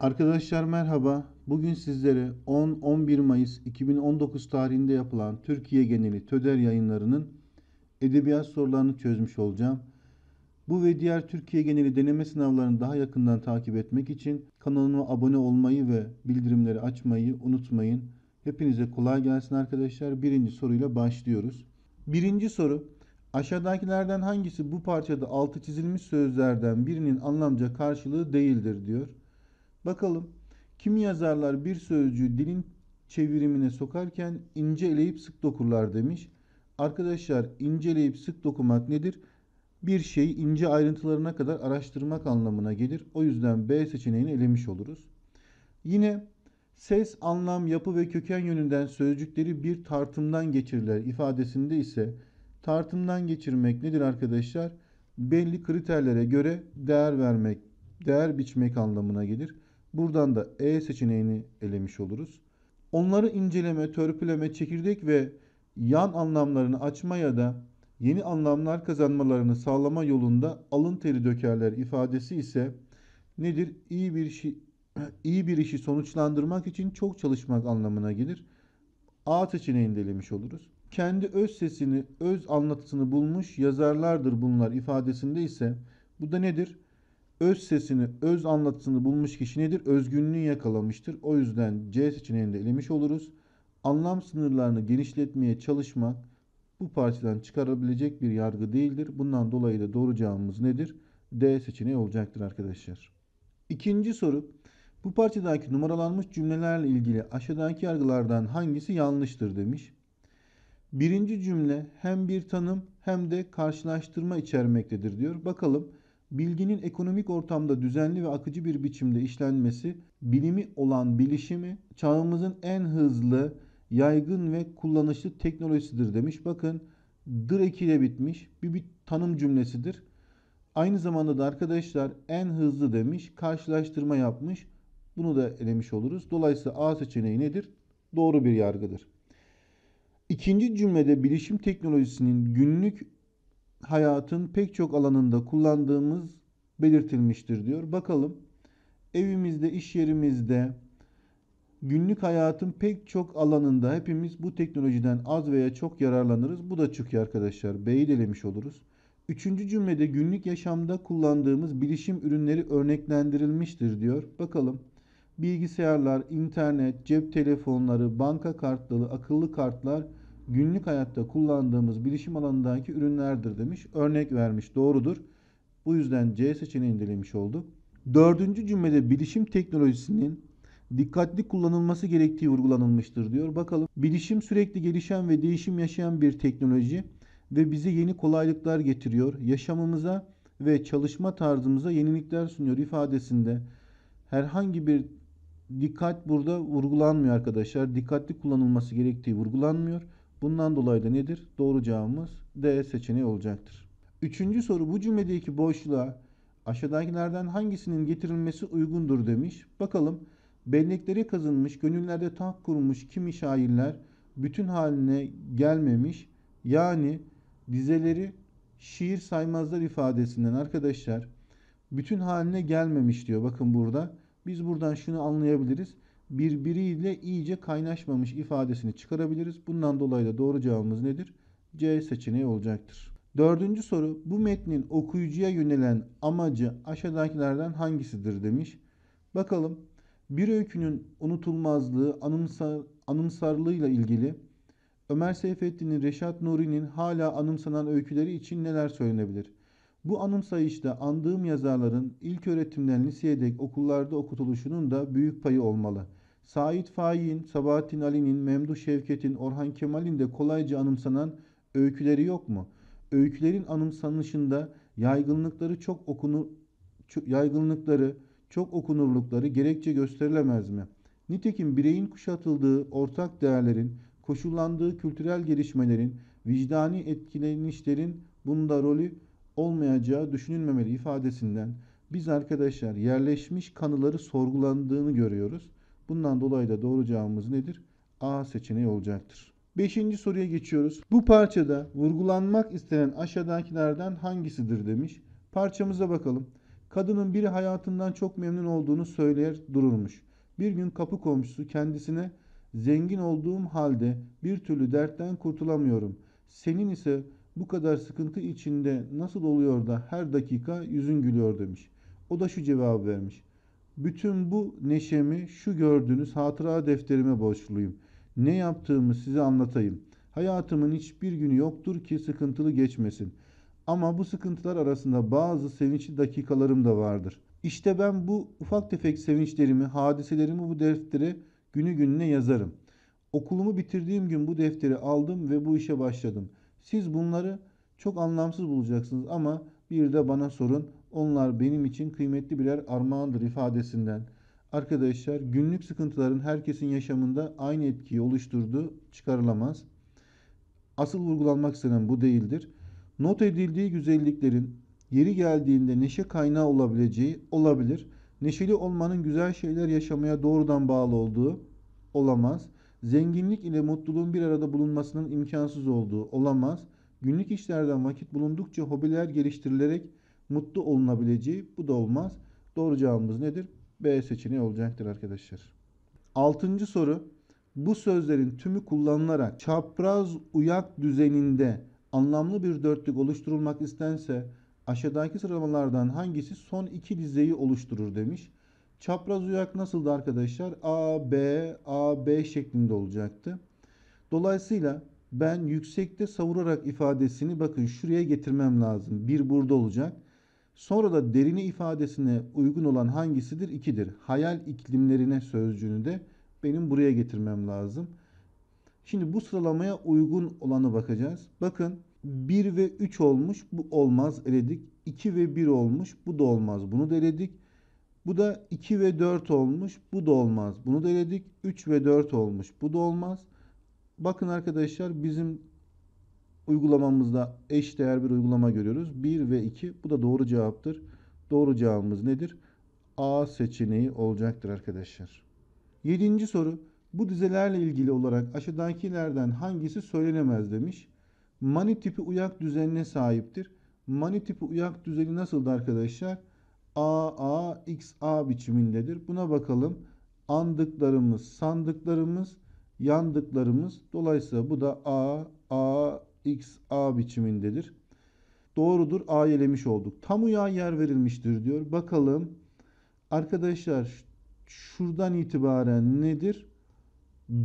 Arkadaşlar merhaba. Bugün sizlere 10-11 Mayıs 2019 tarihinde yapılan Türkiye geneli TÖDER yayınlarının edebiyat sorularını çözmüş olacağım. Bu ve diğer Türkiye geneli deneme sınavlarını daha yakından takip etmek için kanalıma abone olmayı ve bildirimleri açmayı unutmayın. Hepinize kolay gelsin arkadaşlar. Birinci soruyla başlıyoruz. Birinci soru aşağıdakilerden hangisi bu parçada altı çizilmiş sözlerden birinin anlamca karşılığı değildir diyor. Bakalım kim yazarlar bir sözcüğü dilin çevirimine sokarken inceleyip sık dokurlar demiş. Arkadaşlar inceleyip sık dokumak nedir? Bir şeyi ince ayrıntılarına kadar araştırmak anlamına gelir. O yüzden B seçeneğini elemiş oluruz. Yine ses, anlam, yapı ve köken yönünden sözcükleri bir tartımdan geçirirler ifadesinde ise tartımdan geçirmek nedir arkadaşlar? Belli kriterlere göre değer vermek, değer biçmek anlamına gelir. Buradan da E seçeneğini elemiş oluruz. Onları inceleme, törpüleme, çekirdek ve yan anlamlarını açma ya da yeni anlamlar kazanmalarını sağlama yolunda alın teri dökerler ifadesi ise nedir? İyi bir işi iyi bir işi sonuçlandırmak için çok çalışmak anlamına gelir. A seçeneğini delemiş oluruz. Kendi öz sesini, öz anlatısını bulmuş yazarlardır bunlar ifadesinde ise bu da nedir? öz sesini, öz anlatısını bulmuş kişi nedir? Özgünlüğü yakalamıştır. O yüzden C seçeneğini de elemiş oluruz. Anlam sınırlarını genişletmeye çalışmak bu partiden çıkarabilecek bir yargı değildir. Bundan dolayı da doğru cevabımız nedir? D seçeneği olacaktır arkadaşlar. İkinci soru. Bu parçadaki numaralanmış cümlelerle ilgili aşağıdaki yargılardan hangisi yanlıştır demiş. Birinci cümle hem bir tanım hem de karşılaştırma içermektedir diyor. Bakalım Bilginin ekonomik ortamda düzenli ve akıcı bir biçimde işlenmesi, bilimi olan bilişimi çağımızın en hızlı, yaygın ve kullanışlı teknolojisidir demiş. Bakın dır ekiyle bitmiş bir, bir tanım cümlesidir. Aynı zamanda da arkadaşlar en hızlı demiş, karşılaştırma yapmış. Bunu da elemiş oluruz. Dolayısıyla A seçeneği nedir? Doğru bir yargıdır. İkinci cümlede bilişim teknolojisinin günlük hayatın pek çok alanında kullandığımız belirtilmiştir diyor. Bakalım evimizde, iş yerimizde, günlük hayatın pek çok alanında hepimiz bu teknolojiden az veya çok yararlanırız. Bu da çıkıyor arkadaşlar. B'yi delemiş oluruz. Üçüncü cümlede günlük yaşamda kullandığımız bilişim ürünleri örneklendirilmiştir diyor. Bakalım bilgisayarlar, internet, cep telefonları, banka kartları, akıllı kartlar günlük hayatta kullandığımız bilişim alanındaki ürünlerdir demiş. Örnek vermiş doğrudur. Bu yüzden C seçeneğini dilemiş oldu. Dördüncü cümlede bilişim teknolojisinin dikkatli kullanılması gerektiği vurgulanılmıştır diyor. Bakalım bilişim sürekli gelişen ve değişim yaşayan bir teknoloji ve bize yeni kolaylıklar getiriyor. Yaşamımıza ve çalışma tarzımıza yenilikler sunuyor ifadesinde herhangi bir dikkat burada vurgulanmıyor arkadaşlar. Dikkatli kullanılması gerektiği vurgulanmıyor. Bundan dolayı da nedir? Doğru cevabımız D seçeneği olacaktır. Üçüncü soru bu cümledeki boşluğa aşağıdakilerden hangisinin getirilmesi uygundur demiş. Bakalım belleklere kazınmış, gönüllerde taht kurmuş kimi şairler bütün haline gelmemiş. Yani dizeleri şiir saymazlar ifadesinden arkadaşlar bütün haline gelmemiş diyor. Bakın burada. Biz buradan şunu anlayabiliriz birbiriyle iyice kaynaşmamış ifadesini çıkarabiliriz. Bundan dolayı da doğru cevabımız nedir? C seçeneği olacaktır. Dördüncü soru bu metnin okuyucuya yönelen amacı aşağıdakilerden hangisidir demiş. Bakalım bir öykünün unutulmazlığı anımsar, anımsarlığıyla ilgili Ömer Seyfettin'in Reşat Nuri'nin hala anımsanan öyküleri için neler söylenebilir? Bu anımsayışta andığım yazarların ilk öğretimden liseye dek okullarda okutuluşunun da büyük payı olmalı. Said Faik'in, Sabahattin Ali'nin, Memduh Şevket'in, Orhan Kemal'in de kolayca anımsanan öyküleri yok mu? Öykülerin anımsanışında yaygınlıkları çok okunur yaygınlıkları, çok okunurlukları gerekçe gösterilemez mi? Nitekim bireyin kuşatıldığı ortak değerlerin, koşullandığı kültürel gelişmelerin, vicdani etkilenişlerin bunda rolü olmayacağı düşünülmemeli ifadesinden biz arkadaşlar yerleşmiş kanıları sorgulandığını görüyoruz. Bundan dolayı da doğru cevabımız nedir? A seçeneği olacaktır. Beşinci soruya geçiyoruz. Bu parçada vurgulanmak istenen aşağıdakilerden hangisidir demiş. Parçamıza bakalım. Kadının biri hayatından çok memnun olduğunu söyler dururmuş. Bir gün kapı komşusu kendisine zengin olduğum halde bir türlü dertten kurtulamıyorum. Senin ise bu kadar sıkıntı içinde nasıl oluyor da her dakika yüzün gülüyor demiş. O da şu cevabı vermiş. Bütün bu neşemi şu gördüğünüz hatıra defterime borçluyum. Ne yaptığımı size anlatayım. Hayatımın hiçbir günü yoktur ki sıkıntılı geçmesin. Ama bu sıkıntılar arasında bazı sevinçli dakikalarım da vardır. İşte ben bu ufak tefek sevinçlerimi, hadiselerimi bu deftere günü gününe yazarım. Okulumu bitirdiğim gün bu defteri aldım ve bu işe başladım. Siz bunları çok anlamsız bulacaksınız ama bir de bana sorun onlar benim için kıymetli birer armağandır ifadesinden. Arkadaşlar günlük sıkıntıların herkesin yaşamında aynı etkiyi oluşturduğu çıkarılamaz. Asıl vurgulanmak istenen bu değildir. Not edildiği güzelliklerin yeri geldiğinde neşe kaynağı olabileceği olabilir. Neşeli olmanın güzel şeyler yaşamaya doğrudan bağlı olduğu olamaz. Zenginlik ile mutluluğun bir arada bulunmasının imkansız olduğu olamaz. Günlük işlerden vakit bulundukça hobiler geliştirilerek mutlu olunabileceği bu da olmaz. Doğru cevabımız nedir? B seçeneği olacaktır arkadaşlar. Altıncı soru. Bu sözlerin tümü kullanılarak çapraz uyak düzeninde anlamlı bir dörtlük oluşturulmak istense aşağıdaki sıralamalardan hangisi son iki dizeyi oluşturur demiş. Çapraz uyak nasıldı arkadaşlar? A, B, A, B şeklinde olacaktı. Dolayısıyla ben yüksekte savurarak ifadesini bakın şuraya getirmem lazım. Bir burada olacak. Sonra da derini ifadesine uygun olan hangisidir? 2'dir. Hayal iklimlerine sözcüğünü de benim buraya getirmem lazım. Şimdi bu sıralamaya uygun olanı bakacağız. Bakın 1 ve 3 olmuş. Bu olmaz eledik. 2 ve 1 olmuş. Bu da olmaz. Bunu da eledik. Bu da 2 ve 4 olmuş. Bu da olmaz. Bunu da eledik. 3 ve 4 olmuş. Bu da olmaz. Bakın arkadaşlar bizim uygulamamızda eş değer bir uygulama görüyoruz. 1 ve 2 bu da doğru cevaptır. Doğru cevabımız nedir? A seçeneği olacaktır arkadaşlar. 7. soru. Bu dizelerle ilgili olarak aşağıdakilerden hangisi söylenemez demiş. Mani tipi uyak düzenine sahiptir. Mani tipi uyak düzeni nasıldı arkadaşlar? AA, XA biçimindedir. Buna bakalım. Andıklarımız, sandıklarımız, yandıklarımız. Dolayısıyla bu da A, A, x a biçimindedir. Doğrudur a elemiş olduk. Tam uya yer verilmiştir diyor. Bakalım arkadaşlar şuradan itibaren nedir?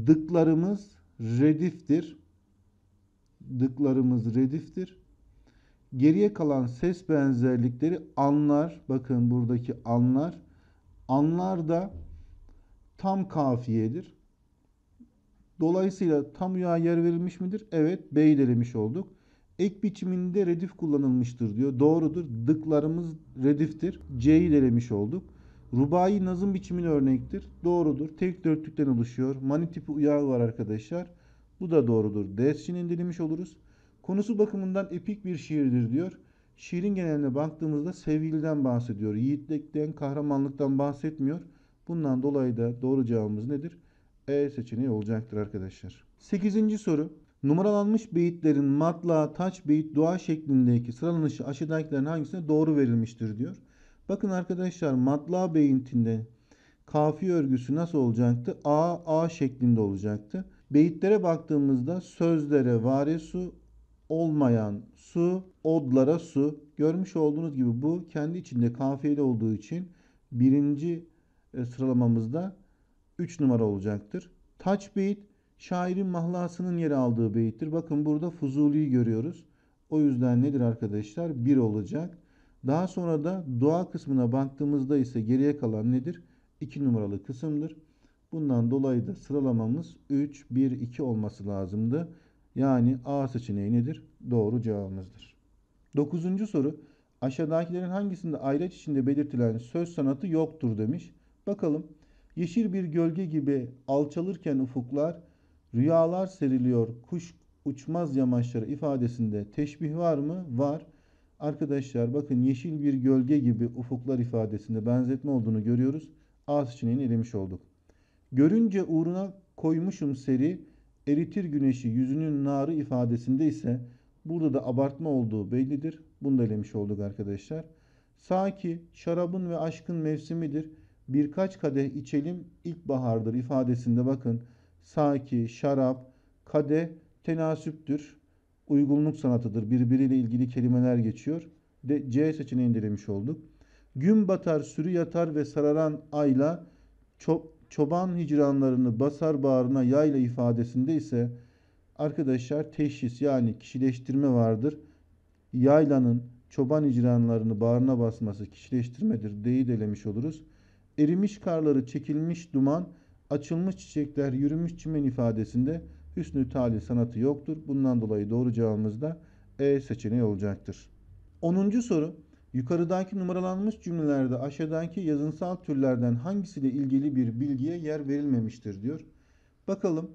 Dıklarımız rediftir. Dıklarımız rediftir. Geriye kalan ses benzerlikleri anlar. Bakın buradaki anlar. Anlar da tam kafiyedir. Dolayısıyla tam üya yer verilmiş midir? Evet B'yi demiş olduk. Ek biçiminde redif kullanılmıştır diyor. Doğrudur. Dıklarımız rediftir. C'yi de olduk. Rubai nazım biçimine örnektir. Doğrudur. Tek dörtlükten oluşuyor. Mani tipi uyağı var arkadaşlar. Bu da doğrudur. Dersçin indirmiş oluruz. Konusu bakımından epik bir şiirdir diyor. Şiirin geneline baktığımızda sevgiliden bahsediyor. Yiğitlikten, kahramanlıktan bahsetmiyor. Bundan dolayı da doğru cevabımız nedir? E seçeneği olacaktır arkadaşlar. 8. soru. Numaralanmış beyitlerin matla, taç, beyit, dua şeklindeki sıralanışı aşağıdakilerin hangisine doğru verilmiştir diyor. Bakın arkadaşlar matla beyitinde kafi örgüsü nasıl olacaktı? A, A şeklinde olacaktı. Beyitlere baktığımızda sözlere vare su, olmayan su, odlara su. Görmüş olduğunuz gibi bu kendi içinde kafiyeli olduğu için birinci e, sıralamamızda 3 numara olacaktır. Taç beyit şairin mahlasının yeri aldığı beyittir. Bakın burada Fuzuli'yi görüyoruz. O yüzden nedir arkadaşlar? 1 olacak. Daha sonra da dua kısmına baktığımızda ise geriye kalan nedir? 2 numaralı kısımdır. Bundan dolayı da sıralamamız 3, 1, 2 olması lazımdı. Yani A seçeneği nedir? Doğru cevabımızdır. Dokuzuncu soru. Aşağıdakilerin hangisinde ayraç içinde belirtilen söz sanatı yoktur demiş. Bakalım. Yeşil bir gölge gibi alçalırken ufuklar, rüyalar seriliyor kuş uçmaz yamaçları ifadesinde teşbih var mı? Var. Arkadaşlar bakın yeşil bir gölge gibi ufuklar ifadesinde benzetme olduğunu görüyoruz. ağız seçeneğini elemiş olduk. Görünce uğruna koymuşum seri, eritir güneşi yüzünün narı ifadesinde ise burada da abartma olduğu bellidir. Bunu da elemiş olduk arkadaşlar. Saki şarabın ve aşkın mevsimidir.'' birkaç kadeh içelim ilkbahardır ifadesinde bakın saki, şarap, kadeh tenasüptür. Uygunluk sanatıdır. Birbiriyle ilgili kelimeler geçiyor. De C seçeneği denemiş olduk. Gün batar, sürü yatar ve sararan ayla ço çoban hicranlarını basar bağrına yayla ifadesinde ise arkadaşlar teşhis yani kişileştirme vardır. Yaylanın çoban hicranlarını bağrına basması kişileştirmedir. D'yi delemiş oluruz erimiş karları çekilmiş duman, açılmış çiçekler, yürümüş çimen ifadesinde hüsnü tali sanatı yoktur. Bundan dolayı doğru cevabımız da E seçeneği olacaktır. 10. soru. Yukarıdaki numaralanmış cümlelerde aşağıdaki yazınsal türlerden hangisiyle ilgili bir bilgiye yer verilmemiştir diyor. Bakalım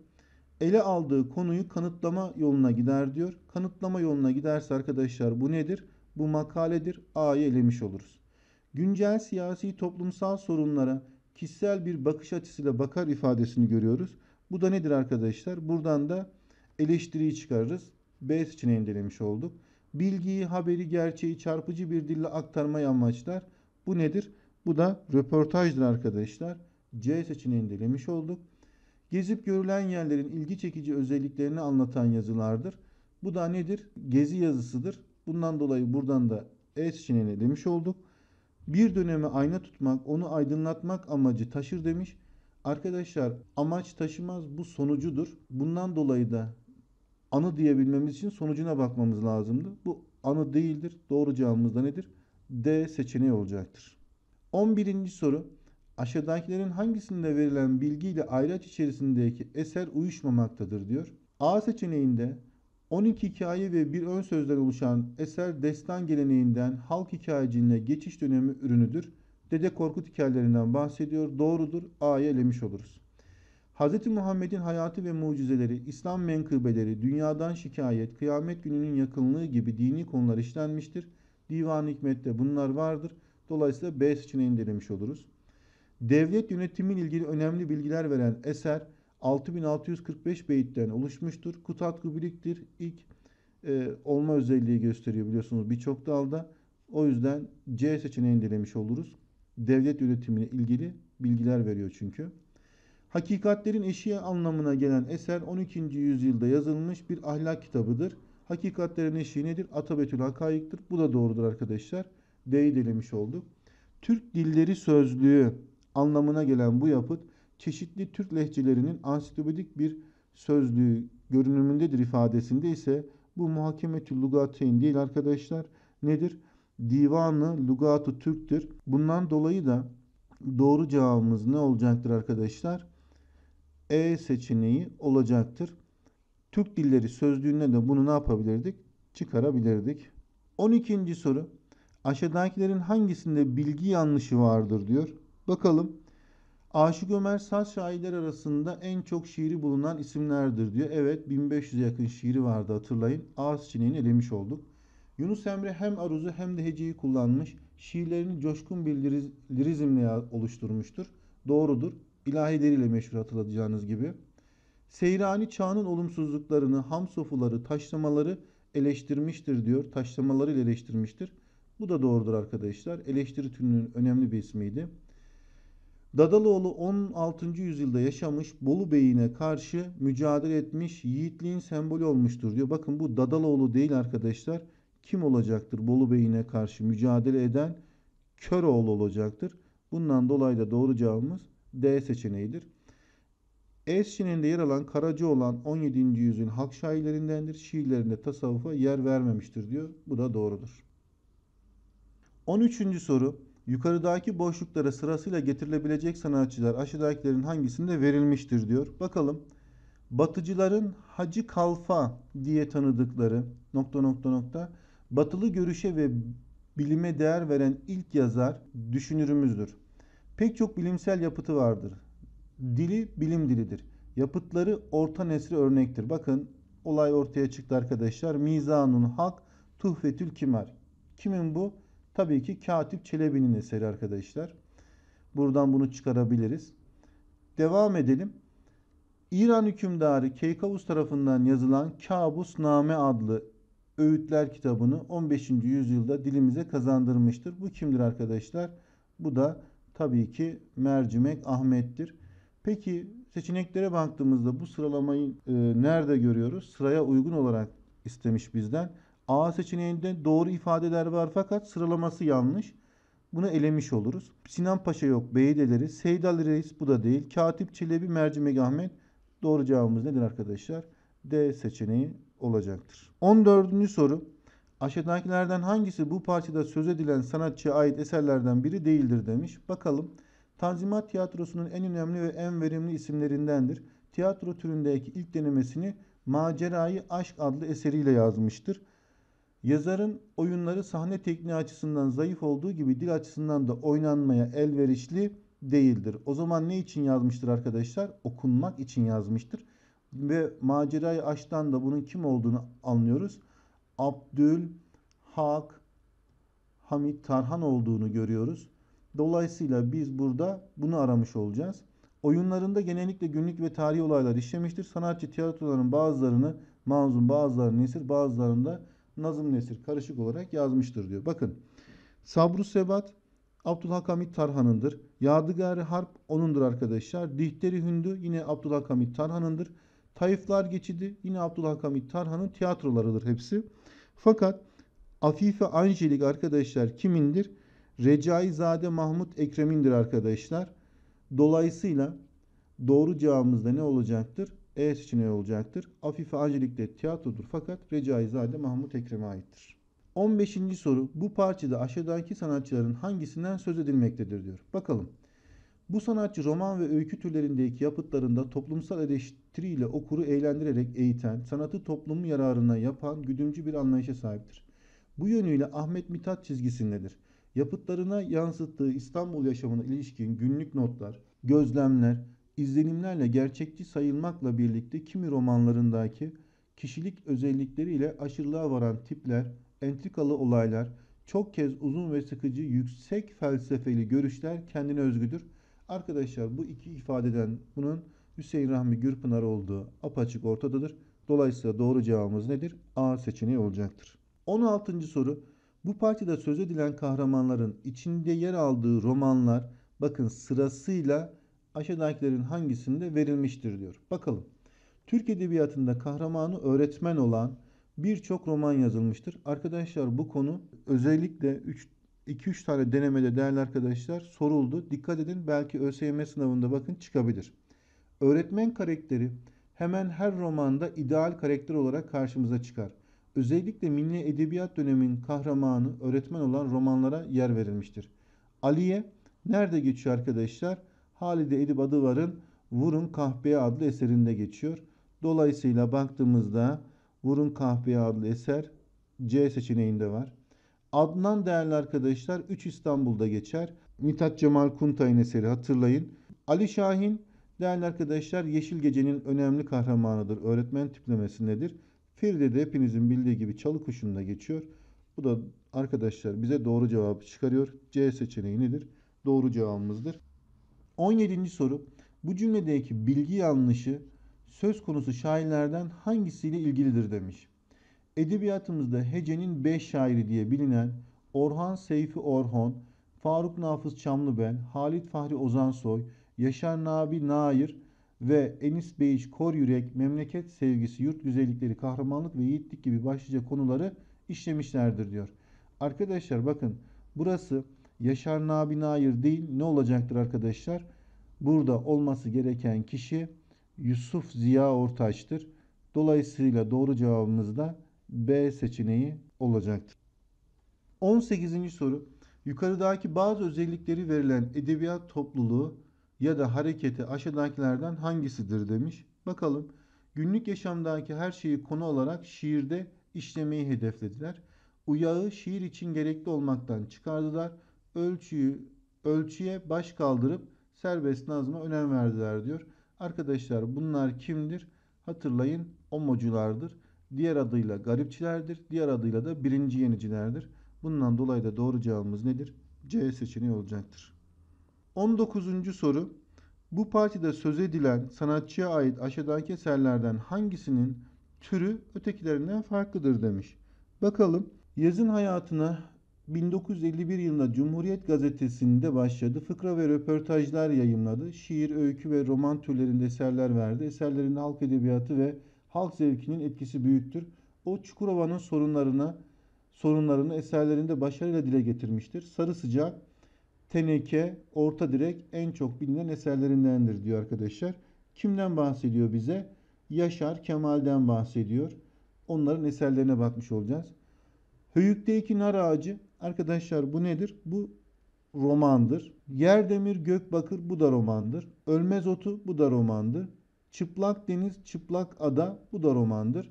ele aldığı konuyu kanıtlama yoluna gider diyor. Kanıtlama yoluna giderse arkadaşlar bu nedir? Bu makaledir. A'yı elemiş oluruz güncel siyasi toplumsal sorunlara kişisel bir bakış açısıyla bakar ifadesini görüyoruz. Bu da nedir arkadaşlar? Buradan da eleştiriyi çıkarırız. B seçeneğini delemiş olduk. Bilgiyi, haberi, gerçeği çarpıcı bir dille aktarmayı amaçlar. Bu nedir? Bu da röportajdır arkadaşlar. C seçeneğini delemiş olduk. Gezip görülen yerlerin ilgi çekici özelliklerini anlatan yazılardır. Bu da nedir? Gezi yazısıdır. Bundan dolayı buradan da E seçeneğini demiş olduk. Bir dönemi ayna tutmak, onu aydınlatmak amacı taşır demiş. Arkadaşlar amaç taşımaz bu sonucudur. Bundan dolayı da anı diyebilmemiz için sonucuna bakmamız lazımdı. Bu anı değildir. Doğru cevabımız da nedir? D seçeneği olacaktır. 11. soru. Aşağıdakilerin hangisinde verilen bilgiyle ayraç içerisindeki eser uyuşmamaktadır diyor. A seçeneğinde 12 hikaye ve bir ön sözden oluşan eser destan geleneğinden halk hikayeciliğine geçiş dönemi ürünüdür. Dede Korkut hikayelerinden bahsediyor. Doğrudur. A'yı elemiş oluruz. Hz. Muhammed'in hayatı ve mucizeleri, İslam menkıbeleri, dünyadan şikayet, kıyamet gününün yakınlığı gibi dini konular işlenmiştir. Divan hikmette bunlar vardır. Dolayısıyla B seçeneğini denemiş oluruz. Devlet yönetimin ilgili önemli bilgiler veren eser, 6645 beyitten oluşmuştur. Kutat kubiliktir. İlk e, olma özelliği gösteriyor biliyorsunuz birçok dalda. O yüzden C seçeneğini dilemiş oluruz. Devlet üretimine ilgili bilgiler veriyor çünkü. Hakikatlerin eşiği anlamına gelen eser 12. yüzyılda yazılmış bir ahlak kitabıdır. Hakikatlerin eşiği nedir? Atabetül Hakayıktır. Bu da doğrudur arkadaşlar. D'yi dilemiş olduk. Türk Dilleri Sözlüğü anlamına gelen bu yapıt çeşitli Türk lehçelerinin ansiklopedik bir sözlüğü görünümündedir ifadesinde ise bu muhakemetü lugateyn değil arkadaşlar. Nedir? Divanı lugatı Türk'tür. Bundan dolayı da doğru cevabımız ne olacaktır arkadaşlar? E seçeneği olacaktır. Türk dilleri sözlüğünde de bunu ne yapabilirdik? Çıkarabilirdik. 12. soru. Aşağıdakilerin hangisinde bilgi yanlışı vardır diyor. Bakalım. Aşık Ömer Saz şairler arasında en çok şiiri bulunan isimlerdir diyor. Evet 1500'e yakın şiiri vardı hatırlayın. Ağız çineğini elemiş olduk. Yunus Emre hem aruzu hem de heceyi kullanmış. Şiirlerini coşkun bir liriz, lirizmle oluşturmuştur. Doğrudur. İlahileriyle meşhur hatırlayacağınız gibi. Seyrani çağının olumsuzluklarını, hamsofuları, taşlamaları eleştirmiştir diyor. Taşlamaları eleştirmiştir. Bu da doğrudur arkadaşlar. Eleştiri türünün önemli bir ismiydi. Dadaloğlu 16. yüzyılda yaşamış Bolu Bey'ine karşı mücadele etmiş yiğitliğin sembolü olmuştur diyor. Bakın bu Dadaloğlu değil arkadaşlar. Kim olacaktır Bolu Bey'ine karşı mücadele eden? Köroğlu olacaktır. Bundan dolayı da doğru cevabımız D seçeneğidir. Es yer alan Karacı olan 17. yüzyılın halk şairlerindendir. Şiirlerinde tasavvufa yer vermemiştir diyor. Bu da doğrudur. 13. soru Yukarıdaki boşluklara sırasıyla getirilebilecek sanatçılar aşağıdakilerin hangisinde verilmiştir diyor. Bakalım. Batıcıların Hacı Kalfa diye tanıdıkları nokta nokta nokta batılı görüşe ve bilime değer veren ilk yazar düşünürümüzdür. Pek çok bilimsel yapıtı vardır. Dili bilim dilidir. Yapıtları orta nesri örnektir. Bakın olay ortaya çıktı arkadaşlar. Mizanun Hak, Tuhfetül Kimar. Kimin bu? Tabii ki Katip Çelebi'nin eseri arkadaşlar. Buradan bunu çıkarabiliriz. Devam edelim. İran hükümdarı Keykavus tarafından yazılan Kabusname adlı öğütler kitabını 15. yüzyılda dilimize kazandırmıştır. Bu kimdir arkadaşlar? Bu da tabii ki mercimek Ahmet'tir. Peki seçeneklere baktığımızda bu sıralamayı e, nerede görüyoruz? Sıraya uygun olarak istemiş bizden. A seçeneğinde doğru ifadeler var fakat sıralaması yanlış. Bunu elemiş oluruz. Sinan Paşa yok. B'yi deleriz. Seydal Reis bu da değil. Katip Çelebi Mercimek Ahmet. Doğru cevabımız nedir arkadaşlar? D seçeneği olacaktır. 14. soru. Aşağıdakilerden hangisi bu parçada söz edilen sanatçıya ait eserlerden biri değildir demiş. Bakalım. Tanzimat tiyatrosunun en önemli ve en verimli isimlerindendir. Tiyatro türündeki ilk denemesini Macerayı Aşk adlı eseriyle yazmıştır. Yazarın oyunları sahne tekniği açısından zayıf olduğu gibi dil açısından da oynanmaya elverişli değildir. O zaman ne için yazmıştır arkadaşlar? Okunmak için yazmıştır. Ve macerayı açtan da bunun kim olduğunu anlıyoruz. Abdül Hak Hamit Tarhan olduğunu görüyoruz. Dolayısıyla biz burada bunu aramış olacağız. Oyunlarında genellikle günlük ve tarihi olaylar işlemiştir. Sanatçı tiyatroların bazılarını manzum, bazılarını nesir, bazılarında da Nazım Nesir karışık olarak yazmıştır diyor. Bakın Sabru Sebat Abdülhakamit Tarhan'ındır. Yadigar Harp onundur arkadaşlar. Dihteri Hündü yine Abdülhakamit Tarhan'ındır. Tayıflar Geçidi yine Abdülhakamit Tarhan'ın tiyatrolarıdır hepsi. Fakat Afife Angelik arkadaşlar kimindir? Recaizade Mahmut Ekrem'indir arkadaşlar. Dolayısıyla doğru cevabımız da ne olacaktır? E seçeneği olacaktır. Afife Acelik'te tiyatrodur fakat Recaizade Mahmut Ekrem'e aittir. 15. soru bu parçada aşağıdaki sanatçıların hangisinden söz edilmektedir diyor. Bakalım. Bu sanatçı roman ve öykü türlerindeki yapıtlarında toplumsal eleştiriyle okuru eğlendirerek eğiten, sanatı toplumun yararına yapan güdümcü bir anlayışa sahiptir. Bu yönüyle Ahmet Mithat çizgisindedir. Yapıtlarına yansıttığı İstanbul yaşamına ilişkin günlük notlar, gözlemler, izlenimlerle gerçekçi sayılmakla birlikte kimi romanlarındaki kişilik özellikleriyle aşırılığa varan tipler, entrikalı olaylar, çok kez uzun ve sıkıcı yüksek felsefeli görüşler kendine özgüdür. Arkadaşlar bu iki ifadeden bunun Hüseyin Rahmi Gürpınar olduğu apaçık ortadadır. Dolayısıyla doğru cevabımız nedir? A seçeneği olacaktır. 16. soru. Bu parçada söz edilen kahramanların içinde yer aldığı romanlar bakın sırasıyla aşağıdakilerin hangisinde verilmiştir diyor. Bakalım. Türk edebiyatında kahramanı öğretmen olan birçok roman yazılmıştır. Arkadaşlar bu konu özellikle 2-3 tane denemede değerli arkadaşlar soruldu. Dikkat edin belki ÖSYM sınavında bakın çıkabilir. Öğretmen karakteri hemen her romanda ideal karakter olarak karşımıza çıkar. Özellikle milli edebiyat dönemin kahramanı öğretmen olan romanlara yer verilmiştir. Aliye nerede geçiyor arkadaşlar? Halide Edip Adıvar'ın Vurun Kahpeye adlı eserinde geçiyor. Dolayısıyla baktığımızda Vurun Kahpeye adlı eser C seçeneğinde var. Adnan değerli arkadaşlar 3 İstanbul'da geçer. Mithat Cemal Kuntay'ın eseri hatırlayın. Ali Şahin değerli arkadaşlar Yeşil Gece'nin önemli kahramanıdır. Öğretmen tiplemesindedir. Firde de hepinizin bildiği gibi çalı kuşunda geçiyor. Bu da arkadaşlar bize doğru cevabı çıkarıyor. C seçeneği nedir? Doğru cevabımızdır. 17. soru. Bu cümledeki bilgi yanlışı söz konusu şairlerden hangisiyle ilgilidir demiş. Edebiyatımızda hecenin beş şairi diye bilinen Orhan Seyfi Orhon, Faruk Nafız Çamlıbel, Halit Fahri Ozansoy, Yaşar Nabi Nair ve Enis Beyiş Kor Yürek, Memleket Sevgisi, Yurt Güzellikleri, Kahramanlık ve Yiğitlik gibi başlıca konuları işlemişlerdir diyor. Arkadaşlar bakın burası Yaşar Nabi Nair değil ne olacaktır arkadaşlar? Burada olması gereken kişi Yusuf Ziya Ortaç'tır. Dolayısıyla doğru cevabımız da B seçeneği olacaktır. 18. soru. Yukarıdaki bazı özellikleri verilen edebiyat topluluğu ya da hareketi aşağıdakilerden hangisidir demiş. Bakalım günlük yaşamdaki her şeyi konu olarak şiirde işlemeyi hedeflediler. Uyağı şiir için gerekli olmaktan çıkardılar ölçüyü ölçüye baş kaldırıp serbest nazma önem verdiler diyor. Arkadaşlar bunlar kimdir? Hatırlayın omoculardır. Diğer adıyla garipçilerdir. Diğer adıyla da birinci yenicilerdir. Bundan dolayı da doğru cevabımız nedir? C seçeneği olacaktır. 19. soru. Bu partide söz edilen sanatçıya ait aşağıdaki eserlerden hangisinin türü ötekilerinden farklıdır demiş. Bakalım yazın hayatına 1951 yılında Cumhuriyet Gazetesi'nde başladı. Fıkra ve röportajlar yayımladı. Şiir, öykü ve roman türlerinde eserler verdi. Eserlerinde halk edebiyatı ve halk zevkinin etkisi büyüktür. O Çukurova'nın sorunlarına sorunlarını eserlerinde başarıyla dile getirmiştir. Sarı Sıcak, Teneke, Orta Direk en çok bilinen eserlerindendir diyor arkadaşlar. Kimden bahsediyor bize? Yaşar Kemal'den bahsediyor. Onların eserlerine bakmış olacağız. Höyük'teki nar ağacı Arkadaşlar bu nedir? Bu romandır. Yer demir, gök bakır, bu da romandır. Ölmez Otu bu da romandır. Çıplak Deniz Çıplak Ada bu da romandır.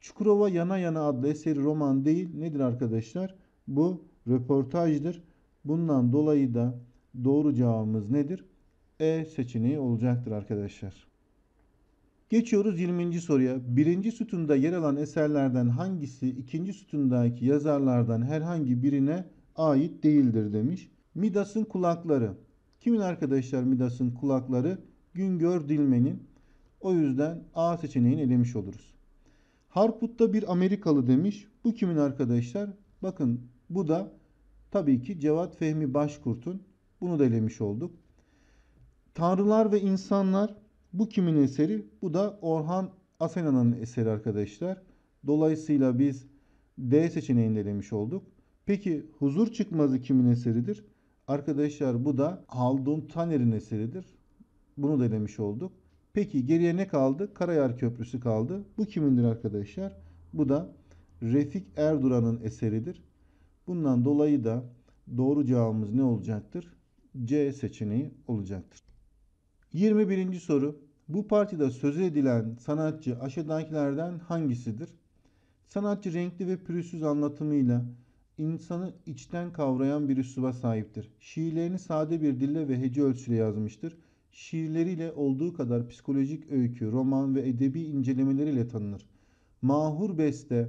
Çukurova Yana Yana adlı eseri roman değil. Nedir arkadaşlar? Bu röportajdır. Bundan dolayı da doğru cevabımız nedir? E seçeneği olacaktır arkadaşlar. Geçiyoruz 20. soruya. Birinci sütunda yer alan eserlerden hangisi ikinci sütundaki yazarlardan herhangi birine ait değildir demiş. Midas'ın kulakları. Kimin arkadaşlar Midas'ın kulakları? Güngör Dilmen'in. O yüzden A seçeneğini elemiş oluruz. Harput'ta bir Amerikalı demiş. Bu kimin arkadaşlar? Bakın bu da tabii ki Cevat Fehmi Başkurt'un. Bunu da elemiş olduk. Tanrılar ve insanlar bu kimin eseri? Bu da Orhan Asena'nın eseri arkadaşlar. Dolayısıyla biz D seçeneğinde demiş olduk. Peki huzur çıkmazı kimin eseridir? Arkadaşlar bu da Haldun Taner'in eseridir. Bunu da demiş olduk. Peki geriye ne kaldı? Karayar Köprüsü kaldı. Bu kimindir arkadaşlar? Bu da Refik Erduran'ın eseridir. Bundan dolayı da doğru cevabımız ne olacaktır? C seçeneği olacaktır. 21. soru. Bu partide sözü edilen sanatçı aşağıdakilerden hangisidir? Sanatçı renkli ve pürüzsüz anlatımıyla insanı içten kavrayan bir üsluba sahiptir. Şiirlerini sade bir dille ve hece ölçüyle yazmıştır. Şiirleriyle olduğu kadar psikolojik öykü, roman ve edebi incelemeleriyle tanınır. Mahur Beste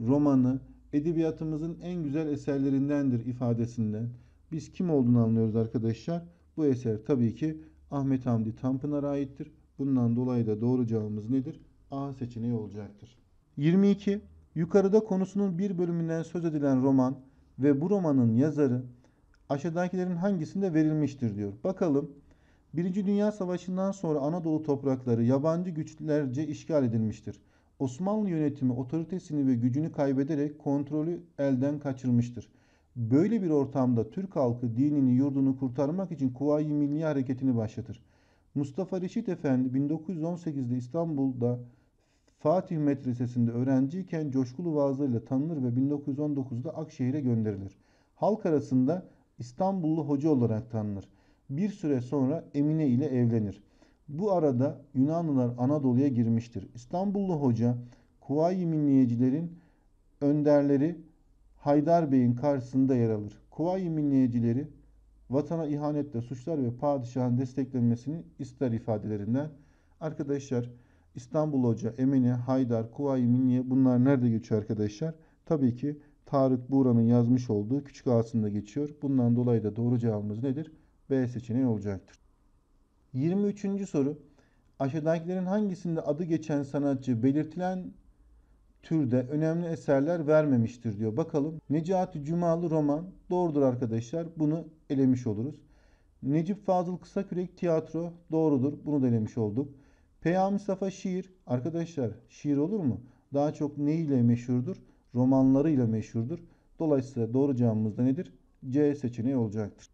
romanı edebiyatımızın en güzel eserlerindendir ifadesinden biz kim olduğunu anlıyoruz arkadaşlar. Bu eser tabii ki Ahmet Hamdi Tanpınar'a aittir. Bundan dolayı da doğru cevabımız nedir? A seçeneği olacaktır. 22. Yukarıda konusunun bir bölümünden söz edilen roman ve bu romanın yazarı aşağıdakilerin hangisinde verilmiştir diyor. Bakalım. Birinci Dünya Savaşı'ndan sonra Anadolu toprakları yabancı güçlerce işgal edilmiştir. Osmanlı yönetimi otoritesini ve gücünü kaybederek kontrolü elden kaçırmıştır. Böyle bir ortamda Türk halkı dinini, yurdunu kurtarmak için Kuvayi Milli Hareketi'ni başlatır. Mustafa Reşit Efendi 1918'de İstanbul'da Fatih Medresesi'nde öğrenciyken coşkulu vaazlarıyla tanınır ve 1919'da Akşehir'e gönderilir. Halk arasında İstanbullu hoca olarak tanınır. Bir süre sonra Emine ile evlenir. Bu arada Yunanlılar Anadolu'ya girmiştir. İstanbullu hoca Kuvayi Milliyecilerin önderleri Haydar Bey'in karşısında yer alır. Kuvayi Milliyecileri vatana ihanetle suçlar ve padişahın desteklenmesini ister ifadelerinden. Arkadaşlar İstanbul Hoca, Emine, Haydar, Kuvayi Milliye bunlar nerede geçiyor arkadaşlar? Tabii ki Tarık Buğra'nın yazmış olduğu Küçük Asım'da geçiyor. Bundan dolayı da doğru cevabımız nedir? B seçeneği olacaktır. 23. soru. Aşağıdakilerin hangisinde adı geçen sanatçı belirtilen türde önemli eserler vermemiştir diyor. Bakalım Necati Cumalı roman doğrudur arkadaşlar. Bunu elemiş oluruz. Necip Fazıl Kısakürek tiyatro doğrudur. Bunu da elemiş olduk. Peyami Safa şiir. Arkadaşlar şiir olur mu? Daha çok ne ile meşhurdur? Romanlarıyla meşhurdur. Dolayısıyla doğru cevabımız da nedir? C seçeneği olacaktır.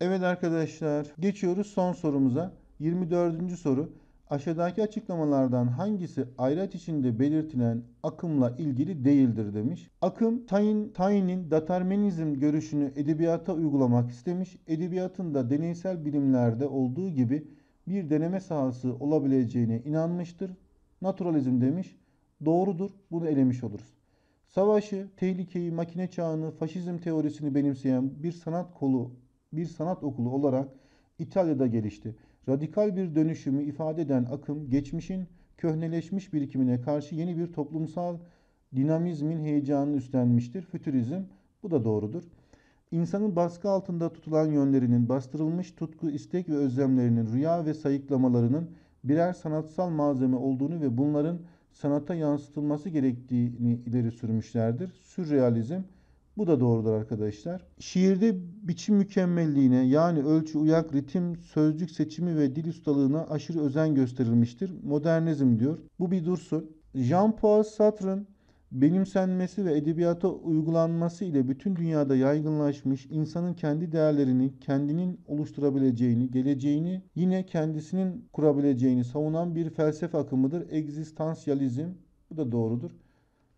Evet arkadaşlar geçiyoruz son sorumuza. 24. soru. Aşağıdaki açıklamalardan hangisi ayrıt içinde belirtilen akımla ilgili değildir demiş. Akım Tayin, Tayin'in determinizm görüşünü edebiyata uygulamak istemiş. Edebiyatın da deneysel bilimlerde olduğu gibi bir deneme sahası olabileceğine inanmıştır. Naturalizm demiş. Doğrudur. Bunu elemiş oluruz. Savaşı, tehlikeyi, makine çağını, faşizm teorisini benimseyen bir sanat kolu, bir sanat okulu olarak İtalya'da gelişti radikal bir dönüşümü ifade eden akım geçmişin köhneleşmiş birikimine karşı yeni bir toplumsal dinamizmin heyecanını üstlenmiştir. Fütürizm bu da doğrudur. İnsanın baskı altında tutulan yönlerinin, bastırılmış tutku, istek ve özlemlerinin, rüya ve sayıklamalarının birer sanatsal malzeme olduğunu ve bunların sanata yansıtılması gerektiğini ileri sürmüşlerdir. Sürrealizm bu da doğrudur arkadaşlar. Şiirde biçim mükemmelliğine yani ölçü, uyak, ritim, sözcük seçimi ve dil ustalığına aşırı özen gösterilmiştir. Modernizm diyor. Bu bir dursun. Jean-Paul Sartre'ın benimsenmesi ve edebiyata uygulanması ile bütün dünyada yaygınlaşmış insanın kendi değerlerini, kendinin oluşturabileceğini, geleceğini yine kendisinin kurabileceğini savunan bir felsefe akımıdır. Egzistansiyalizm bu da doğrudur.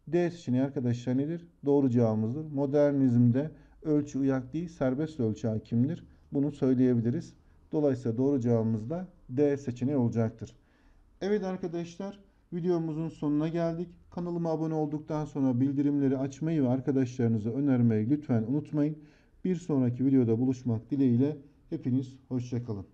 D seçeneği arkadaşlar nedir? Doğru cevabımızdır. Modernizmde ölçü uyak değil serbest ölçü hakimdir. Bunu söyleyebiliriz. Dolayısıyla doğru cevabımız da D seçeneği olacaktır. Evet arkadaşlar videomuzun sonuna geldik. Kanalıma abone olduktan sonra bildirimleri açmayı ve arkadaşlarınıza önermeyi lütfen unutmayın. Bir sonraki videoda buluşmak dileğiyle hepiniz hoşçakalın.